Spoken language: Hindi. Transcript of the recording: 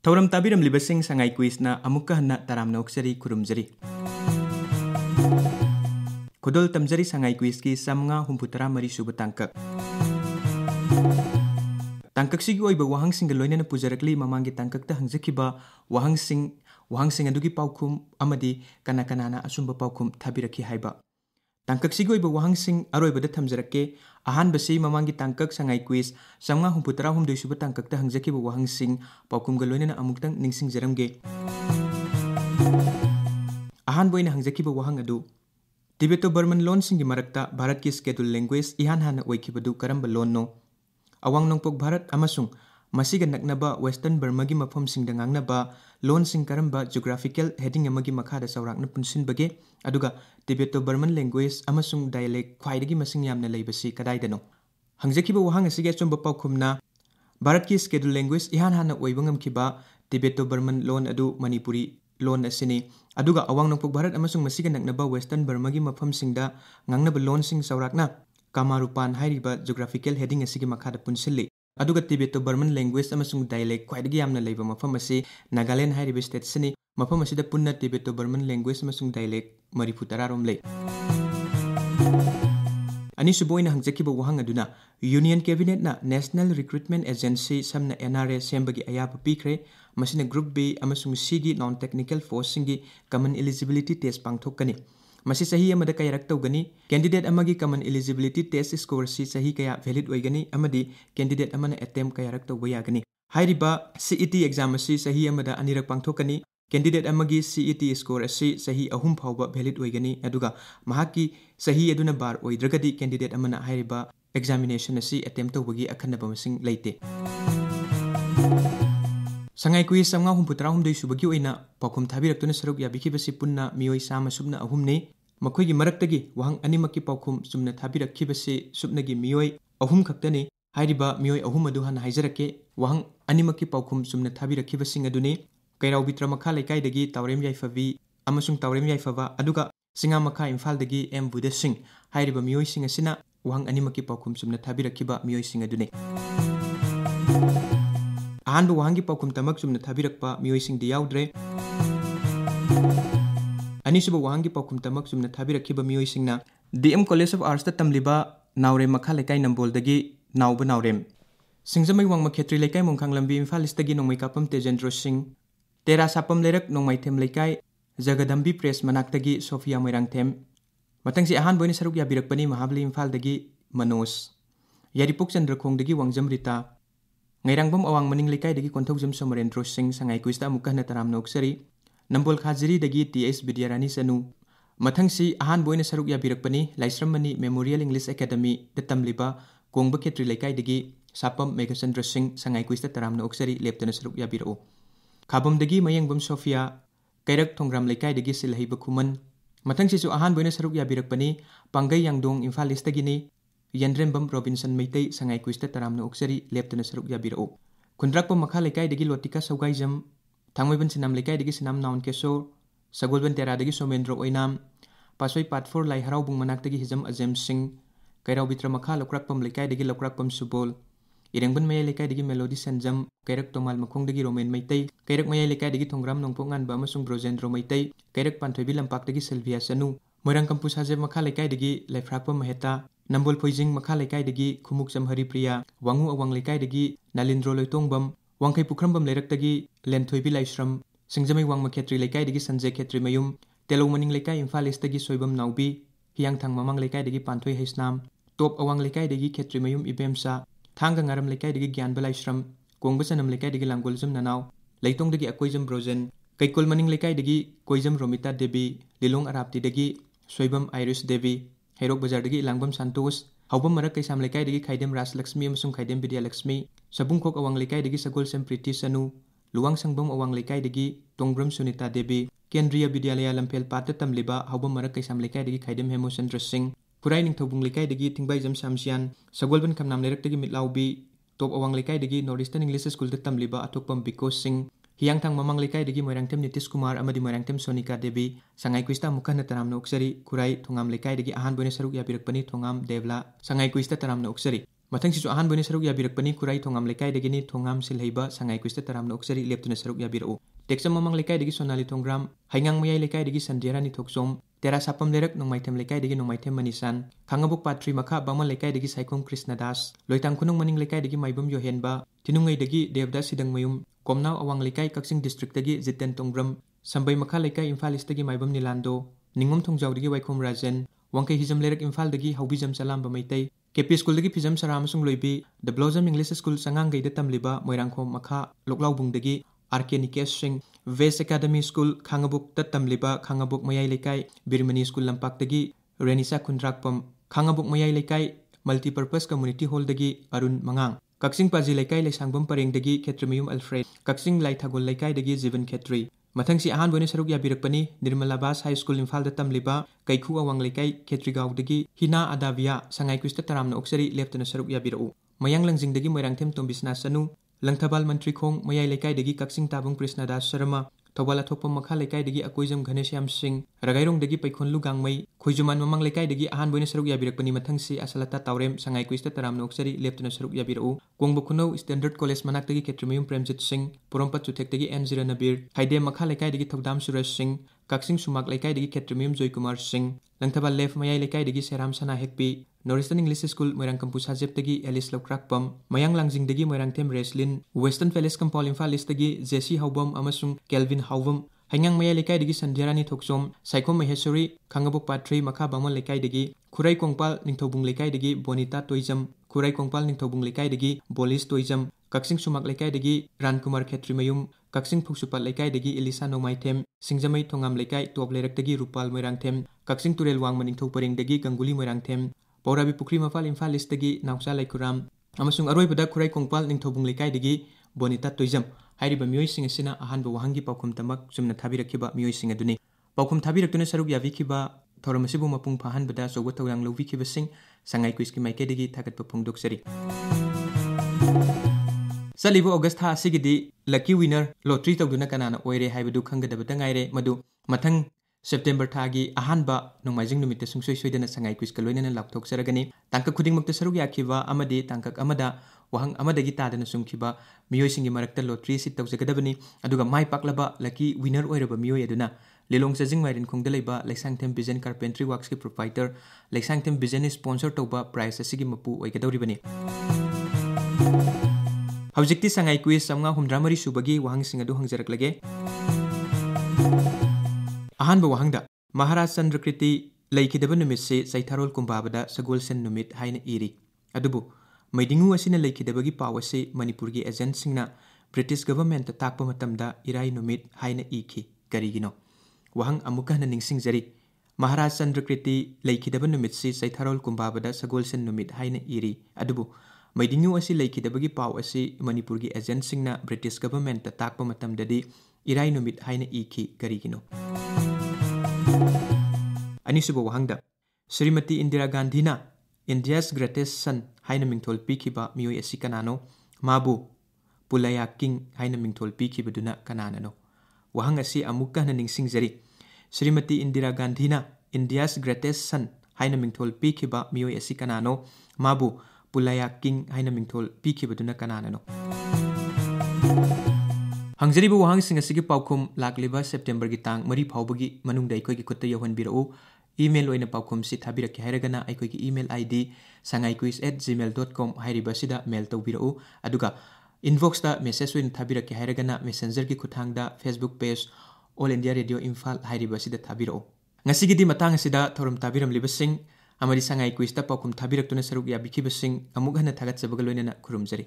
ꯊꯧꯔꯝ ꯇꯥꯕꯤꯔꯝꯂꯤꯕꯁꯤꯡ ꯁꯉꯥꯏ ꯀ꯭ꯋꯤꯁꯅ ꯑꯃꯨꯛꯀ ꯍꯟꯅ ꯇꯔꯥꯝꯅ ꯑꯣꯛꯆꯔꯤ ꯈꯨꯔꯨꯝꯖꯔꯤ ꯈꯨꯗꯣꯜ ꯇꯝꯖꯔꯤ ꯁꯉꯥꯏ ꯀ꯭ꯋꯤꯁꯀꯤ ꯆꯥꯝꯃꯉꯥ ꯍꯨꯝꯐꯨꯇꯔꯥ ꯃꯔꯤ ꯁꯨꯕ ꯇꯥꯡꯀꯛ ꯇꯥꯡꯀꯛꯁꯤꯒꯤ ꯑꯣꯏꯕ ꯋꯥꯍꯪꯁꯤꯡꯒ ꯂꯣꯏꯅꯅ ꯄꯨꯖꯔꯛꯂꯤ ꯃꯃꯥꯡꯒꯤ ꯇꯥꯡꯀꯛꯇ ꯍꯪꯖꯈꯤꯕ ꯋꯥꯍꯪꯁꯤꯡ ꯋꯥꯍꯪꯁꯤꯡ ꯑꯗꯨꯒꯤ ꯄꯥꯎꯈꯨꯝ ꯑꯃꯗꯤ ꯀꯅꯥ ꯀꯅꯥꯅ ꯑꯆꯨꯝꯕ ꯄꯥꯎꯈꯨꯝ ꯊꯥꯕꯤꯔꯛꯈꯤ ꯍꯥꯏꯕ Tangkak si gue buang sing aroi pada tamzerak ahan besi memanggi ki tangkak sangai kuis sangga hum putra hum doi subat tangkak tahang zaki pokum galoni na amuk tang ning Ahan boi na hang zaki buang Tibeto Tibe berman lon sing gimarak ta barat ki language ihan hana oi ki badu karam Awang nong pok barat amasung ꯃꯁꯤꯒ ꯅꯛꯅꯕ ꯋꯦꯁꯇꯔꯟ ꯕꯔꯃꯥꯒꯤ ꯃꯐꯝꯁꯤꯡꯗ ꯉꯥꯡꯅꯕ ꯂꯣꯟꯁꯤꯡ ꯀꯔꯝꯕ ꯖꯣꯒ꯭ꯔꯥꯐꯤꯀꯦꯜ ꯍꯦꯗꯤꯡ ꯑꯃꯒꯤ ꯃꯈꯥꯗ ꯆꯥꯎꯔꯥꯛꯅ ꯄꯨꯟꯁꯤꯟꯕꯒꯦ ꯑꯗꯨꯒ ꯇꯤꯕꯦꯇꯣ ꯕꯔꯃꯟ ꯂꯦꯡꯒ꯭ꯋꯦꯖ ꯑꯃꯁꯨꯡ ꯗꯥꯏꯂꯦꯛ ꯈ꯭ꯋꯥꯏꯗꯒꯤ ꯃꯁꯤꯡ ꯌꯥꯝꯅ ꯂꯩꯕꯁꯤ ꯀꯗꯥꯏꯗꯅꯣ ꯍꯪꯖꯈꯤꯕ ꯋꯥꯍꯪ ꯑꯁꯤꯒꯤ ꯑꯆꯨꯝꯕ ꯄꯥꯎꯈꯨꯝꯅ ꯚꯥꯔꯠꯀꯤ ꯁ꯭ꯀꯦꯗꯨꯜ ꯂꯦꯡꯒ꯭ꯋꯦꯖ ꯏꯍꯥꯟ ꯍꯥꯟꯅ ꯑꯣꯏꯕ ꯉꯝꯈꯤꯕ ꯇꯤꯕꯦꯇꯣ ꯕꯔꯃꯟ ꯂꯣꯟ ꯑꯗꯨ ꯃꯅꯤꯄꯨꯔꯤ ꯂꯣꯟ ꯑꯁꯤꯅꯤ ꯑꯗꯨꯒ ꯑꯋꯥꯡ ꯅꯣꯡꯄꯣꯛ ꯚꯥꯔꯠ ꯑꯃꯁꯨꯡ ꯃꯁꯤꯒ ꯅꯛꯅꯕ ꯋꯦꯁꯇꯔꯟ ꯕꯔꯃꯥꯒꯤ ꯃꯐꯝꯁꯤꯡꯗ ꯉꯥꯡꯅꯕ ꯂꯣꯟꯁꯤꯡ ꯆꯥꯎꯔꯥꯛꯅ ꯀꯥꯃꯥꯔꯨꯄꯥꯟ ꯍꯥꯏꯔꯤꯕ ꯖꯣꯒ꯭ꯔꯥꯐꯤꯀꯦꯜ ꯍꯦꯗꯤꯡ ꯑꯁꯤꯒꯤ ꯃꯈꯥꯗ ꯄꯨꯟꯁꯤꯜꯂꯤ ꯑꯗꯨꯒ ꯇꯤꯕꯦꯠꯇꯣ ꯕꯔꯃꯟ ꯂꯦꯡꯒ꯭ꯋꯦꯖ ꯑꯃꯁꯨꯡ ꯗꯥꯏꯂꯦꯛ ꯈ꯭ꯋꯥꯏꯗꯒꯤ ꯌꯥꯝꯅ ꯂꯩꯕ ꯃꯐꯝ ꯑꯁꯤ ꯅꯥꯒꯥꯂꯦꯟ ꯍꯥꯏꯔꯤꯕ ꯁ꯭ꯇꯦꯠꯁꯤꯅꯤ ꯃꯐꯝ ꯑꯁꯤꯗ ꯄꯨꯟꯅ ꯇꯤꯕꯦꯠꯇꯣ ꯕꯔꯃꯟ ꯂꯦꯡꯒ꯭ꯋꯦꯖ ꯑꯃꯁꯨꯡ ꯗꯥꯏꯂꯦꯛ ꯃꯔꯤꯐꯨ ꯇꯔꯥꯔꯣꯝ ꯂꯩ ꯑꯅꯤꯁꯨꯕ ꯑꯣꯏꯅ ꯍꯪꯖꯈꯤꯕ ꯋꯥꯍꯪ ꯑꯗꯨꯅ ꯌꯨꯅꯤꯌꯟ ꯀꯦꯕꯤꯅꯦꯠꯅ ꯅꯦꯁꯅꯦꯜ ꯔꯤꯀ꯭ꯔꯨꯠꯃꯦꯟ ꯑꯦꯖꯦꯟꯁꯤ ꯁꯝꯅ ꯑꯦꯟ ꯑꯥꯔ ꯑꯦ ꯁꯦꯝꯕꯒꯤ ꯑꯌꯥꯕ ꯄꯤꯈ꯭ꯔꯦ ꯃꯁꯤꯅ ꯒ꯭ꯔꯨꯞ ꯕꯤ ꯑꯃꯁꯨꯡ ꯁꯤꯒꯤ ꯅꯣꯟ ꯇꯦꯛꯅꯤꯀꯦꯜ ꯐꯣꯔꯁꯁꯤꯡꯒꯤ ꯀꯃꯟ ꯏꯂꯤꯖꯤꯕꯤꯂꯤꯇꯤ ꯇꯦꯁ ꯄꯥꯡꯊꯣꯛꯀꯅꯤ ꯃꯁꯤ ꯆꯍꯤ ꯑꯃꯗ ꯀꯌꯥꯔꯛ ꯇꯧꯒꯅꯤ ꯀꯦꯟꯗꯤꯗꯦꯠ ꯑꯃꯒꯤ ꯀꯃꯟ ꯏꯂꯤꯖꯤꯕꯤꯂꯤꯇꯤ ꯇꯦꯁ ꯁ꯭ꯀꯣꯔꯁꯤ ꯆꯍꯤ ꯀꯌꯥ ꯚꯦꯂꯤꯗ ꯑꯣꯏꯒꯅꯤ ꯑꯃꯗꯤ ꯀꯦꯟꯗꯤꯗꯦꯠ ꯑꯃꯅ ꯑꯦꯇꯦꯝ ꯀꯌꯥꯔꯛ ꯇꯧꯕ ꯌꯥꯒꯅꯤ ꯍꯥꯏꯔꯤꯕ ꯁꯤ ꯏ ꯇꯤ ꯑꯦꯛꯖꯥꯝ ꯑꯁꯤ ꯆꯍꯤ ꯑꯃꯗ ꯑꯅꯤꯔꯛ ꯄꯥꯡꯊꯣꯛꯀꯅꯤ ꯀꯦꯟꯗꯤꯗꯦꯠ ꯑꯃꯒꯤ ꯁꯤ ꯏ ꯇꯤ ꯁ꯭ꯀꯣꯔ ꯑꯁꯤ ꯆꯍꯤ ꯑꯍꯨꯝ ꯐꯥꯎꯕ ꯚꯦꯂꯤꯗ ꯑꯣꯏꯒꯅꯤ ꯑꯗꯨꯒ ꯃꯍꯥꯛꯀꯤ ꯆꯍꯤ ꯑꯗꯨꯅ ꯕꯥꯔ ꯑꯣꯏꯗ꯭ꯔꯒꯗꯤ ꯀꯦꯟꯗꯤꯗꯦꯠ ꯑꯃꯅ ꯍꯥꯏꯔꯤꯕ ꯑꯦꯛꯖꯥꯃꯤꯅꯦꯁꯟ ꯑꯁꯤ ꯑꯦꯇꯦꯝ ꯇꯧꯕꯒꯤ ꯑꯈꯟꯅꯕ ꯃꯁꯤꯡ ꯂꯩꯇꯦ ꯁꯉꯥꯏ ꯀꯨꯏꯁ ꯆꯥꯝꯃꯉꯥ ꯍꯨꯝꯐꯨ ꯇꯔꯥꯍꯨꯝꯗꯣꯏ ꯁꯨꯕꯒꯤ ꯑꯣꯏꯅ ꯄꯥꯎꯈꯨꯝ ꯊꯥꯕꯤꯔꯛꯇꯨꯅ ꯁꯔꯨꯛ ꯌꯥꯕꯤꯈꯤꯕꯁꯤ ꯄꯨꯟꯅ ꯃꯤꯑꯣꯏ ꯆꯥꯝꯃ ꯁꯨꯞꯅ ꯑꯍꯨꯝꯅꯤ ꯃꯈꯣꯏꯒꯤ ꯃꯔꯛꯇꯒꯤ ꯋꯥꯍꯪ ꯑꯅꯤꯃꯛꯀꯤ ꯄꯥꯎꯈꯨꯝ ꯆꯨꯝꯅ ꯊꯥꯕꯤꯔꯛꯈꯤꯕꯁꯤ ꯁꯨꯞꯅꯒꯤ ꯃꯤꯑꯣꯏ ꯑꯍꯨꯝ ꯈꯛꯇꯅꯤ ꯍꯥꯏꯔꯤꯕ ꯃꯤꯑꯣꯏ ꯑꯍꯨꯝ ꯑꯗꯨ ꯍꯥꯟꯅ ꯍꯥꯏꯖꯔꯛꯀꯦ ꯋꯥꯍꯪ ꯑꯅꯤꯃꯛꯀꯤ ꯄꯥꯎꯈꯨꯝ ꯆꯨꯝꯅ ꯊꯥꯕꯤꯔꯛꯈꯤꯕꯁꯤꯡ ꯑꯗꯨꯅꯤ ꯀꯩꯔꯥꯎꯕꯤꯇ꯭ꯔ ꯃꯈꯥ ꯂꯩꯀꯥꯏꯗꯒꯤ ꯇꯥꯎꯔꯦꯝ ꯌꯥꯏꯐꯕꯤ ꯑꯃꯁꯨꯡ ꯇꯥꯎꯔꯦꯝ ꯌꯥꯏꯐꯕ ꯑꯗꯨꯒ ꯁꯤꯡꯉꯥ ꯃꯈꯥ ꯏꯝꯐꯥꯜꯗꯒꯤ ꯑꯦꯝ ꯕꯨꯗ ꯁꯤꯡ ꯍꯥꯏꯔꯤꯕ ꯃꯤꯑꯣꯏꯁꯤꯡ ꯑꯁꯤꯅ ꯋꯥꯍꯪ ꯑꯅꯤꯃꯛꯀꯤ ꯄꯥꯎꯈꯨꯝ ꯆꯨꯝꯅ ꯊꯥꯕꯤꯔꯛꯈꯤꯕ ꯃꯤꯑꯣꯏꯁꯤꯡ ꯑꯗꯨꯅꯤ ꯑꯍꯥꯟꯕ ꯋꯥꯍꯪꯒꯤ ꯄꯥꯎꯈꯨꯝ ꯇꯃꯛ ꯆꯨꯝꯅ ꯊꯥꯕꯤꯔꯛꯄ ꯃꯤꯑꯣꯏꯁꯤꯡꯗꯤ ꯌꯥꯎꯗ꯭ꯔꯦ अनीब वहां की पाखुम चुन था मोयना एम कॉलेज ऑफ आर्ट्स तमीब नाउरम मखा लेक नम्बोल नाब नाउरम सिंजम वंग मखेत्री लेक इम्फा इंफास्ट की नोमी कापम तेजेंद्र सिंह तेरा सापम लेरक नोमाइम लेक जगदम्बी प्रेस मनाक सोफिया मैरंगथेम मतंग से अहब सरुक याबी महाबली इम्फाल मनोज यारीपुक चंद्र की वाजम Rita ngairangbom awang maning likai degi kontokjum somarendro singh sangai kuista mukahna taram Nambol खाजरीदगी टी एस विद्यारानी चनू मथंगसी अहान बोइने सरुक या बिरकपनी लाइस्रममनी मेमोरियल इंग्लिश एकेडमी तत्तमलिबा कोंगब खेत्री लेकाईदगी सापम मेगासेंद्र सिंह संगाई कुइस्ता तरामनो ओक्सरी लेप्तने सरुक या बिरओ खाबमदगी मयंगबम सोफिया कैरक थोंग्राम लेकाईदगी सिलहिब खुमन मथंगसी सु अहान बोइने सरुक या बिरकपनी पंगै यांगडोंग इम्फाल इस्तगिनी यनरेमबम रोबिनसन मेतै संगाई कुइस्ता तरामनो ओक्सरी लेप्तने सरुक या बिरओ खुंद्रकप मखा लेकाईदगी लोटिका सौगाइजम थांगमैबन सिनाम लेकाइदगि सिनाम नाउन केशो सगोलबन तेरादगि सोमेंद्र ओइनाम पासोई पाटफोर लाइहरावबुंग मनाकदगि हिजम अजेम सिंह कैराव बित्र मखा लौक्राकपम लेकाइदगि लौक्राकपम सुबोल इरेंबन मया लेकाइदगि मेलोडी सेंजम कैरक तोमाल मखोंगदगि रोमेन मैतै कैरक मया लेकाइदगि थोंग्राम नोंपो गानबा ब्रोजेंद्र मैतै कैरक पान्थोइबि लम्पाकदगि सेल्भिया सनु मोरां कंपु साजे मखा लेकाइदगि लाइफ्राकपम महेता नंबोल फोइजिंग मखा लेकाइदगि खुमुक जमहरि प्रिया वांगु अवांग लेकाइदगि नालिन्द्र लोइतोंगबम वांखै पुख्रम लेरक्तगी लेंथोइबी लाइश्रम सिंजमई वांग मखेत्री लेकाइदगी संजय खेत्री मयुम तेलो मनिंग लेकाइ इम्फाल ईस्टगी सोइबम नाउबी हियांग थंग ममांग लेकाइदगी पांथोइ हैस्नाम तोप अवांग लेकाइदगी खेत्री मयुम इबेमसा थांग ngaram लेकाइदगी ज्ञानबा लाइश्रम कोंगबा सनम लेकाइदगी लांगोलजम ननाव लेतोंदगी अकोइजम ब्रोजन कैकोल मनिंग लेकाइदगी कोइजम रोमिता देवी लिलोंग अराप्तीदगी सोइबम आइरिश देवी हेरोक बाजारदगी लांगबम Santosh hawa marak kai sam lekai digi khaidem ras lakshmi amsung kaidem bidya lakshmi sabungkok kok awang lekai digi sagol sem priti sanu luang sangbom awang lekai digi tongbram sunita debi Kendria bidyalaya lampel patte tam liba hawa marak kai sam lekai digi khaidem hemosendra singh kurai ning thobung lekai digi thingbai jam samsian sagol ban kam nam lerak digi top awang lekai digi northeastern english school de tam liba atok pam biko singh hiang tang mamang lekai digi moirang tem kumar ama di sonika Devi, sangai kuista mukha na taram kurai thongam lekai digi ahan bone saruk ya birak pani thongam devla sangai kuista taram no oksari mathang ahan bone saruk ya birak pani kurai thongam lekai digi ni thongam silheiba sangai kuista taram no oksari leptune saruk ya biro teksam mamang lekai digi sonali thongram haingang moyai lekai digi sandira ni thoksom tera sapam lerak nong maitem likai digi nong maitem manisan Kangabuk patri makha bama lekai digi saikum krishna das loitang khunung maning likai digi maibum yohenba tinungai digi devdas sidang mayum कोमनाव अवांग लेकाई कक्सिंग डिस्ट्रिक्ट तगी जितेन तोंग्रम संबई मखा लेकाई इम्फाल इस तगी माइबम निलांदो निंगम थोंगजाउ रिगी वाइखोम राजेन वंगके हिजम लेरक इम्फाल दगी हौबिजम सलाम बमैतै केपी स्कूल दगी फिजम सराम सुंग लोइबी द ब्लोजम इंग्लिश स्कूल संगांग गैदे तमलिबा मोइरांखो मखा लोकलाउ बुंग दगी आरके निकेश सिंग वेस एकेडमी स्कूल खांगबुक त तमलिबा खांगबुक मयाइ लेकाई बिरमनी स्कूल लंपाक दगी रेनिसा खुंद्राकपम खांगबुक मयाइ लेकाई मल्टीपर्पस कम्युनिटी हॉल दगी अरुण मंगांग कक्चिङ पाजीलेकाइलेसम् परेदेखेत्रीमययुम् अल्लफ्रेड ककचिङ लाइगोल जीवन खेत्री म अह सर्वु या निरमलाबासुल इम्फा तल कैखु अवाङ खेतीगाउँदेखि अदाविया सँगै कृष्त तराम ओक्चरी लेतुन सुरु याऊ मङ्गिङ मैरङे तसनाु लङ मन्त्रीखौँ मईलेकाइचिङ ताबुङ कृष्णदास शर्रमा ꯊꯧꯕꯥꯜ ꯑꯊꯣꯛꯄ ꯃꯈꯥ ꯂꯩꯀꯥꯏꯗꯒꯤ ꯑꯀꯣꯏꯖꯝ ꯘꯅꯦꯁ꯭ꯌꯥꯝ ꯁꯤꯡ ꯔꯒꯥꯏꯔꯣꯡꯗꯒꯤ ꯄꯩꯈꯣꯟꯂꯨ ꯒꯥꯡꯃꯩ ꯈꯣꯏꯖꯨꯃꯥꯟ ꯃꯃꯥꯡ ꯂꯩꯀꯥꯏꯗꯒꯤ ꯑꯍꯥꯟꯕ ꯑꯣꯏꯅ ꯁꯔꯨꯛ ꯌꯥꯕꯤꯔꯛꯄꯅꯤ ꯃꯊꯪꯁꯤ ꯑꯁꯂꯇꯥ ꯇꯥꯎꯔꯦꯝ ꯁꯉꯥꯏ ꯀ꯭ꯋꯤꯁꯇ ꯇꯔꯥꯝꯅ ꯑꯣꯛꯆꯔꯤ ꯂꯦꯞꯇꯨꯅ ꯁꯔꯨꯛ ꯌꯥꯕꯤꯔꯛꯎ ꯀꯣꯡꯕ ꯈꯨꯅꯧ ꯁ꯭ꯇꯦꯟꯗꯔꯗ ꯀꯣꯂꯦꯖ ꯃꯅꯥꯛꯇꯒꯤ ꯈꯦꯇ꯭ꯔꯤꯃꯌꯨꯝ ꯄ꯭ꯔꯦꯝꯖꯤꯠ ꯁꯤꯡ ꯄꯣꯔꯣꯝꯄꯠ ꯆꯨꯊꯦꯛꯇꯒꯤ ꯑꯦꯝ ꯖꯤꯔꯅꯕꯤꯔ ꯍꯥꯏꯗꯦ ꯃꯈꯥ ꯂꯩꯀꯥꯏꯗꯒꯤ ꯊꯧꯗꯥꯝ ꯁꯨꯔꯖ ꯁꯤꯡ ꯀꯛꯆꯤꯡ ꯁꯨꯃꯥꯛ ꯂꯩꯀꯥꯏꯗꯒꯤ ꯈꯦꯇ꯭ꯔꯤꯃꯌꯨꯝ ꯖꯣꯏꯀꯨꯃꯥꯔ ꯁꯤꯡ ꯂꯪꯊꯕꯥꯜ ꯂꯦꯐ ꯃꯌꯥꯏ ꯂꯩꯀꯥꯏꯗꯒꯤ ꯁꯦꯔꯥꯝ ꯁꯅꯥ ꯍꯦꯛꯄꯤ नॉर्थ ईस्टर्न इंग्लिश स्कूल मोरंग कंपूसा जेपी एलिस लौक्राकम मयांग लांजिंग मोरंगथेम रेसलिन वेस्टर्न पैलेस कंपाउल इम्फाल ईस्ट जेसी हौबम केल्विन हौबम हयंग मया लेकाई संध्यारानी थोक्सोम साइखो महेश्वरी खांगबोक पाथ्री मखा बामन लेकाई खुराई कोंपाल निथौबुंग लेकाई बोनिता तोइजम खुराई कोंपाल निथौबुंग लेकाई बोलिस तोइजम कक्सिंग सुमाक लेकाई रानकुमार खेत्रीमयुम कक्सिंग फुक्सुपाल लेकाई इलीसा नोमाइथेम सिंगजमई थोंगाम लेकाई तोप लेरक रूपाल मोरंगथेम कक्ष तुरेल वांग मनिंगथौ परिंग गंगुली मोरंगथेम ꯄꯧꯔꯥꯕꯤ ꯄꯨꯈ꯭ꯔꯤ ꯃꯄꯥꯜ ꯏꯝꯐꯥꯜ ꯏꯁꯇꯒꯤ ꯅꯥꯎꯆꯥ ꯂꯩꯈꯨꯔꯥꯝ ꯑꯃꯁꯨꯡ ꯑꯔꯣꯏꯕꯗ ꯈꯨꯔꯥꯏ ꯀꯣꯡꯄꯥꯜ ꯅꯤꯡꯊꯧꯕꯨꯡ ꯂꯩꯀꯥꯏꯗꯒꯤ ꯕꯣꯅꯤꯇꯥ ꯇꯣꯏꯖꯝ ꯍꯥꯏꯔꯤꯕ ꯃꯤꯑꯣꯏꯁꯤꯡ ꯑꯁꯤꯅ ꯑꯍꯥꯟꯕ ꯋꯥꯍꯪꯒꯤ ꯄꯥꯎꯈꯨꯝꯇꯃꯛ ꯆꯨꯝꯅ ꯊꯥꯕꯤꯔꯛꯈꯤꯕ ꯃꯤꯑꯣꯏꯁꯤꯡ ꯑꯗꯨꯅꯤ ꯄꯥꯎꯈꯨꯝ ꯊꯥꯕꯤꯔꯛꯇꯨꯅ ꯁꯔꯨꯛ ꯌꯥꯕꯤꯈꯤꯕ ꯊꯧꯔꯝ ꯑꯁꯤꯕꯨ ꯃꯄꯨꯡ ꯐꯥꯍꯟꯕꯗ ꯑꯆꯧꯕ ꯊꯧꯗꯥꯡ ꯂꯧꯕꯤꯈꯤꯕꯁꯤꯡ ꯁꯉꯥꯏ ꯀꯨꯏꯁꯀꯤ ꯃꯥꯏꯀꯩꯗꯒꯤ ꯊꯥꯒꯠꯄ ꯐꯣꯡꯗꯣꯛꯆꯔꯤ ꯆꯠꯂꯤꯕ ꯑꯣꯒꯁ ꯊꯥ ꯑꯁꯤꯒꯤꯗꯤ ꯂꯛꯀꯤ ꯋꯤꯅꯔ ꯂꯣꯇ꯭ꯔꯤ ꯇꯧꯗꯨꯅ ꯀꯅꯥꯅ ꯑꯣꯏꯔꯦ ꯍꯥꯏꯕꯗꯨ ꯈꯪꯒꯗꯕꯇ ꯉꯥꯏꯔꯦ ꯃꯗꯨ ꯃꯊꯪ सेप्टेम्बर था अहब नोमाइजिंग नुमित सुंगसोय सोयदना सङाय क्विसक लोइनना लाखथोक्सरगनि तांका खुदिंगमक्त सरुग याखिबा अमदि तांका अमदा वहंग मरक्त लोट्री से तौजगदी मा माय लकी विनर ओइरब मियोय अदुना लिलोंग सजिंग माइरिन खोंदलेबा लैसांगथेम बिजन कारपेंट्री वर्क्स के प्रोवाइडर लैसांगथेम बिजन इज स्पोंसर तौबा प्राइस असिगि मपु ओइगदौरिबनि हौजिक्ति सङाय क्विस समङा हुमद्रामरि सुबगी वहंग ꯑꯍꯥꯟꯕ ꯋꯥꯍꯪꯗ ꯃꯍꯥꯔꯥꯖ ꯆꯟꯗ꯭ꯔꯀ꯭ꯔꯤꯇꯤ ꯂꯩꯈꯤꯗꯕ ꯅꯨꯃꯤꯠꯁꯤ ꯆꯩꯊꯥꯔꯣꯜ ꯀꯨꯝꯕꯥꯕꯗ ꯁꯒꯣꯜꯁꯦꯟ ꯅꯨꯃꯤꯠ ꯍꯥꯏꯅ ꯏꯔꯤ ꯑꯗꯨꯕꯨ ꯃꯩꯗꯤꯡꯉꯨ ꯑꯁꯤꯅ ꯂꯩꯈꯤꯗꯕꯒꯤ ꯄꯥꯎ ꯑꯁꯤ ꯃꯅꯤꯄꯨꯔꯒꯤ ꯑꯦꯖꯦꯟꯠꯁꯤꯡꯅ ꯕ꯭ꯔꯤꯇꯤꯁ ꯒꯚꯔꯟꯃꯦꯟꯠꯇ ꯇꯥꯛꯄ ꯃꯇꯝꯗ ꯏꯔꯥꯏ ꯅꯨꯃꯤꯠ ꯍꯥꯏꯅ ꯏꯈꯤ ꯀꯔꯤꯒꯤꯅꯣ ꯋꯥꯍꯪ ꯑꯃꯨꯛꯀ ꯍꯟꯅ ꯅꯤꯡꯁꯤꯡꯖꯔꯤ ꯃꯍꯥꯔꯥꯖ ꯆꯟꯗ꯭ꯔꯀ꯭ꯔꯤꯇꯤ ꯂꯩꯈꯤꯗꯕ ꯅꯨꯃꯤꯠꯁꯤ ꯆꯩꯊꯥꯔꯣꯜ ꯀꯨꯝꯕꯥꯕꯗ ꯁꯒꯣꯜꯁꯦꯟ ꯅꯨꯃꯤꯠ ꯍꯥꯏꯅ ꯏꯔꯤ ꯑꯗꯨꯕꯨ ꯃꯩꯗꯤꯡꯉꯨ ꯑꯁꯤ ꯂꯩꯈꯤꯗꯕꯒꯤ ꯄꯥꯎ ꯑꯁꯤ ꯃꯅꯤꯄꯨꯔꯒꯤ ꯑꯦꯖꯦꯟꯠꯁꯤꯡꯅ ꯕ꯭ꯔꯤꯇꯤꯁ ꯒꯚꯔꯟꯃꯦꯟꯠꯇ ꯇꯥꯛꯄ ꯃꯇꯝꯗꯗꯤ ꯏꯔꯥꯏ ꯅꯨꯃꯤꯠ ꯍꯥꯏꯅ ꯏꯈꯤ ꯀꯔꯤꯒꯤꯅꯣ ꯑꯅꯤꯁꯨꯕ ꯋꯥꯍꯪꯗ ꯁ꯭ꯔꯤꯃꯇꯤ ꯏꯟꯗꯤꯔꯥ ꯒꯥꯟꯙꯤꯅ ꯏꯟꯗꯤꯌꯥꯁ ꯒ꯭ꯔꯦꯇꯦꯁ ꯁꯟ ꯍꯥꯏꯅ ꯃꯤꯡꯊꯣꯜ ꯄꯤꯈꯤꯕ ꯃꯤꯑꯣꯏ ꯑꯁꯤ ꯀꯅꯥꯅꯣ ꯃꯥꯕꯨ ꯄꯨꯂꯌꯥ ꯀꯤꯡ ꯍꯥꯏꯅ ꯃꯤꯡꯊꯣꯜ ꯄꯤꯈꯤꯕꯗꯨꯅ ꯀꯅꯥꯅꯅꯣ ꯋꯥꯍꯪ ꯑꯁꯤ ꯑꯃꯨꯛꯀ ꯍꯟꯅ ꯅꯤꯡꯁꯤꯡꯖꯔꯤ ꯁ꯭ꯔꯤꯃꯇꯤ ꯏꯟꯗꯤꯔꯥ ꯒꯥꯟꯙꯤꯅ ꯏꯟꯗꯤꯌꯥꯁ ꯒ꯭ꯔꯦꯇꯦꯁ ꯁꯟ ꯍꯥꯏꯅ ꯃꯤꯡꯊꯣꯜ ꯄꯤꯈꯤꯕ ꯃꯤꯑꯣꯏ ꯑꯁꯤ ꯀꯅꯥꯅꯣ ꯃꯥꯕꯨ ꯄꯨꯂꯌꯥ ꯀꯤꯡ ꯍꯥꯏꯅ ꯃꯤꯡꯊꯣꯜ ꯄꯤꯈꯤꯕꯗꯨꯅ ꯀꯅꯥꯅꯅꯣ ꯍꯪꯖꯔꯤꯕ ꯋꯥꯍꯪꯁꯤꯡ ꯑꯁꯤꯒꯤ ꯄꯥꯎꯈꯨꯝ ꯂꯥꯛꯂꯤꯕ ꯁꯦꯞꯇꯦꯝꯕꯔꯒꯤ ꯇꯥꯡ ꯃꯔꯤ ꯐꯥꯎꯕꯒꯤ ꯃꯅꯨꯡꯗ ꯑꯩꯈꯣꯏꯒꯤ ꯈꯨꯠꯇ ꯌꯧꯍꯟꯕꯤꯔꯛꯎ ꯏꯃꯦꯜ ꯑꯣꯏꯅ ꯄꯥꯎꯈꯨꯝꯁꯤ ꯊꯥꯕꯤꯔꯛꯀꯦ ꯍꯥꯏꯔꯒꯅ ꯑꯩꯈꯣꯏꯒꯤ ꯏꯃꯦꯜ ꯑꯥꯏ ꯗꯤ ꯁꯉꯥꯏ quiz eight Gmail dot com ꯍꯥꯏꯔꯤꯕꯁꯤꯗ ꯃꯦꯜ ꯇꯧꯕꯤꯔꯛꯎ ꯑꯗꯨꯒ ꯏꯟꯕꯣꯛꯁꯇ ꯃꯦꯁꯦꯖ ꯑꯣꯏꯅ ꯊꯥꯕꯤꯔꯛꯀꯦ ꯍꯥꯏꯔꯒꯅ ꯃꯦꯁꯦꯟꯖꯔꯒꯤ ꯈꯨꯠꯊꯥꯡꯗ Facebook page all India radio Imphal ꯍꯥꯏꯔꯤꯕꯁꯤꯗ ꯊꯥꯕꯤꯔꯛꯎ ꯉꯁꯤꯒꯤꯗꯤ ꯃꯇꯥꯡ ꯑꯁꯤꯗ ꯊꯧꯔꯝ ꯇꯥꯕꯤꯔꯝꯂꯤꯕꯁꯤꯡ ꯑꯃꯗꯤ ꯁꯉꯥꯏ ꯀ꯭ꯋꯤꯁꯇ ꯄꯥꯎꯈꯨꯝ ꯊꯥꯕꯤꯔꯛꯇꯨꯅ ꯁꯔꯨꯛ ꯌꯥꯕꯤꯈꯤꯕꯁꯤꯡ ꯑꯃꯨꯛ ꯍꯟꯅ ꯊꯥꯒꯠꯆꯕꯒ ꯂꯣꯏꯅꯅ ꯈꯨꯔꯨꯝꯖꯔꯤ